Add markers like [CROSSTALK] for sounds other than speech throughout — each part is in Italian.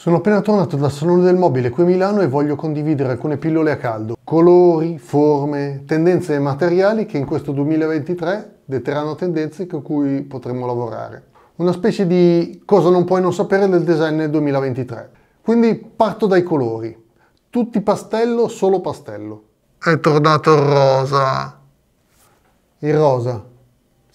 Sono appena tornato dal Salone del Mobile qui a Milano e voglio condividere alcune pillole a caldo, colori, forme, tendenze e materiali che in questo 2023 detteranno tendenze con cui potremo lavorare. Una specie di cosa non puoi non sapere del design nel 2023. Quindi parto dai colori. Tutti pastello, solo pastello. È tornato il rosa. Il rosa,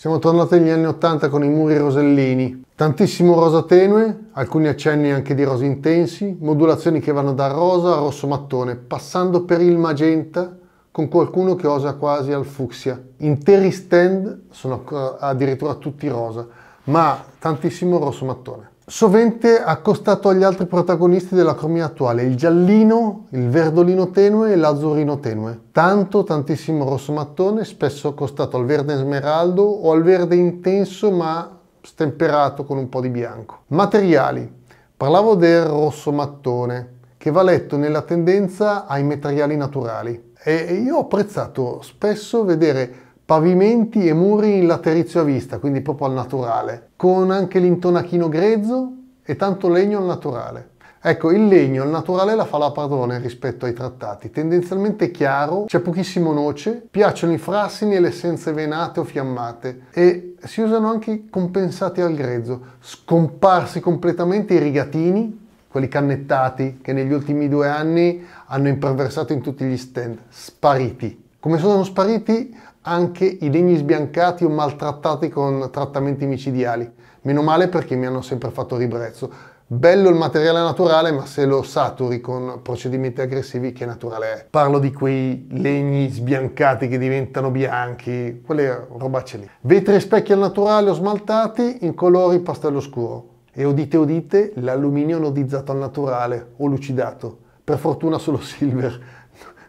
siamo tornati negli anni 80 con i muri rosellini. Tantissimo rosa tenue, alcuni accenni anche di rosa intensi, modulazioni che vanno dal rosa al rosso mattone, passando per il magenta con qualcuno che osa quasi al fucsia. Interi stand sono addirittura tutti rosa, ma tantissimo rosso mattone sovente accostato agli altri protagonisti della cromia attuale, il giallino, il verdolino tenue e l'azzurrino tenue. Tanto, tantissimo rosso mattone, spesso accostato al verde smeraldo o al verde intenso ma stemperato con un po' di bianco. Materiali. Parlavo del rosso mattone, che va letto nella tendenza ai materiali naturali. E io ho apprezzato spesso vedere pavimenti e muri in laterizio a vista, quindi proprio al naturale, con anche l'intonachino grezzo e tanto legno al naturale. Ecco, il legno al naturale la fa la padrone rispetto ai trattati, tendenzialmente chiaro, c'è pochissimo noce, piacciono i frassini e le essenze venate o fiammate e si usano anche compensati al grezzo, scomparsi completamente i rigatini, quelli cannettati che negli ultimi due anni hanno imperversato in tutti gli stand, spariti. Come sono spariti anche i legni sbiancati o maltrattati con trattamenti micidiali. Meno male perché mi hanno sempre fatto ribrezzo. Bello il materiale naturale, ma se lo saturi con procedimenti aggressivi, che naturale è? Parlo di quei legni sbiancati che diventano bianchi, quelle robacce lì. Vetri e specchi al naturale o smaltati in colori pastello scuro. E udite udite, l'alluminio nodizzato al naturale o lucidato. Per fortuna solo [LAUGHS] silver,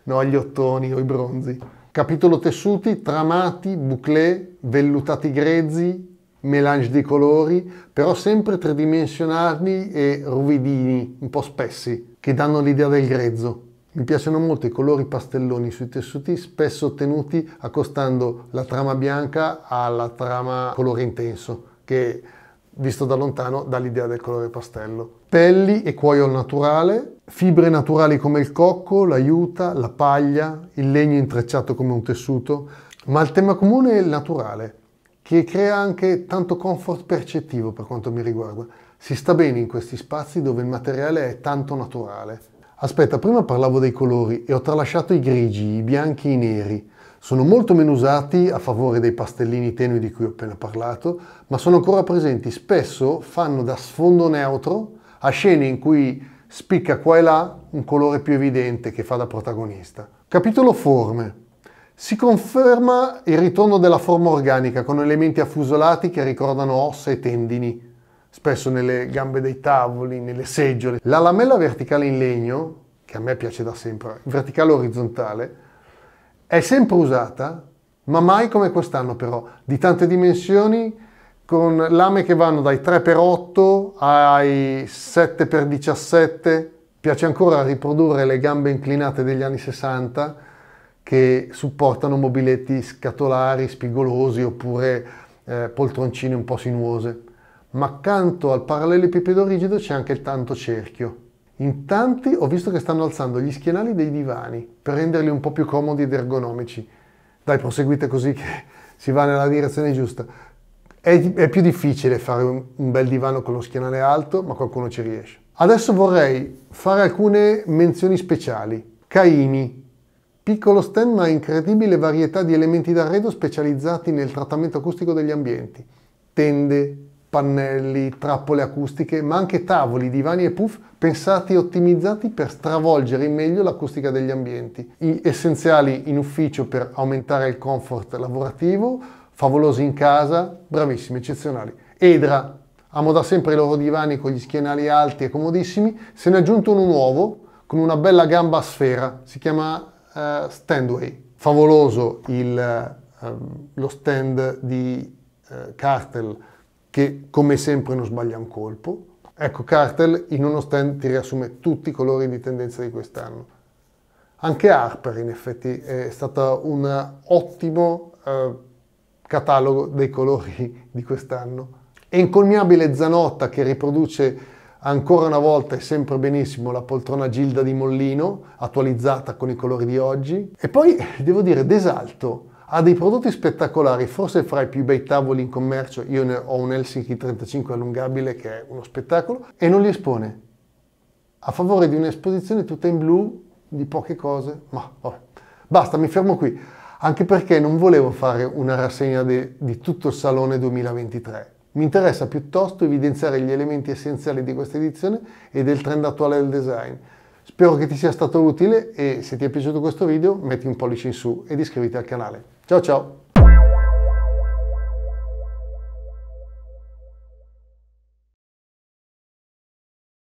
no agli ottoni o i bronzi. Capitolo tessuti, tramati, bouclé, vellutati grezzi, melange di colori, però sempre tridimensionali e ruvidini, un po' spessi, che danno l'idea del grezzo. Mi piacciono molto i colori pastelloni sui tessuti, spesso ottenuti accostando la trama bianca alla trama colore intenso, che visto da lontano dà l'idea del colore pastello. Pelli e cuoio naturale, fibre naturali come il cocco, l'aiuta, la paglia, il legno intrecciato come un tessuto, ma il tema comune è il naturale, che crea anche tanto comfort percettivo per quanto mi riguarda. Si sta bene in questi spazi dove il materiale è tanto naturale. Aspetta, prima parlavo dei colori e ho tralasciato i grigi, i bianchi e i neri. Sono molto meno usati a favore dei pastellini tenui di cui ho appena parlato, ma sono ancora presenti. Spesso fanno da sfondo neutro a scene in cui spicca qua e là un colore più evidente che fa da protagonista. Capitolo forme. Si conferma il ritorno della forma organica con elementi affusolati che ricordano ossa e tendini, spesso nelle gambe dei tavoli, nelle seggiole. La lamella verticale in legno, che a me piace da sempre, verticale orizzontale, è sempre usata, ma mai come quest'anno però, di tante dimensioni con lame che vanno dai 3x8 ai 7x17, piace ancora riprodurre le gambe inclinate degli anni 60 che supportano mobiletti scatolari, spigolosi oppure eh, poltroncine un po' sinuose. Ma accanto al parallelepipedo rigido c'è anche il tanto cerchio. In tanti ho visto che stanno alzando gli schienali dei divani per renderli un po' più comodi ed ergonomici. Dai, proseguite così che si va nella direzione giusta. È, è più difficile fare un, un bel divano con lo schienale alto, ma qualcuno ci riesce. Adesso vorrei fare alcune menzioni speciali. Caini, piccolo stand ma incredibile varietà di elementi d'arredo specializzati nel trattamento acustico degli ambienti. Tende, pannelli, trappole acustiche, ma anche tavoli, divani e puff pensati e ottimizzati per stravolgere in meglio l'acustica degli ambienti, essenziali in ufficio per aumentare il comfort lavorativo favolosi in casa, bravissimi, eccezionali. Edra, amo da sempre i loro divani con gli schienali alti e comodissimi, se ne è aggiunto uno nuovo con una bella gamba a sfera, si chiama uh, Standway. Favoloso il, uh, lo stand di uh, Cartel che come sempre non sbaglia un colpo. Ecco, Cartel in uno stand ti riassume tutti i colori di tendenza di quest'anno. Anche Harper in effetti è stata un ottimo eh, catalogo dei colori di quest'anno. E incolmiabile Zanotta che riproduce ancora una volta e sempre benissimo la poltrona Gilda di Mollino, attualizzata con i colori di oggi. E poi, devo dire, Desalto ha dei prodotti spettacolari, forse fra i più bei tavoli in commercio, io ne ho un Helsinki 35 allungabile che è uno spettacolo, e non li espone. A favore di un'esposizione tutta in blu, di poche cose, ma vabbè. Oh, basta, mi fermo qui anche perché non volevo fare una rassegna de, di tutto il Salone 2023. Mi interessa piuttosto evidenziare gli elementi essenziali di questa edizione e del trend attuale del design. Spero che ti sia stato utile e se ti è piaciuto questo video metti un pollice in su ed iscriviti al canale. Ciao ciao!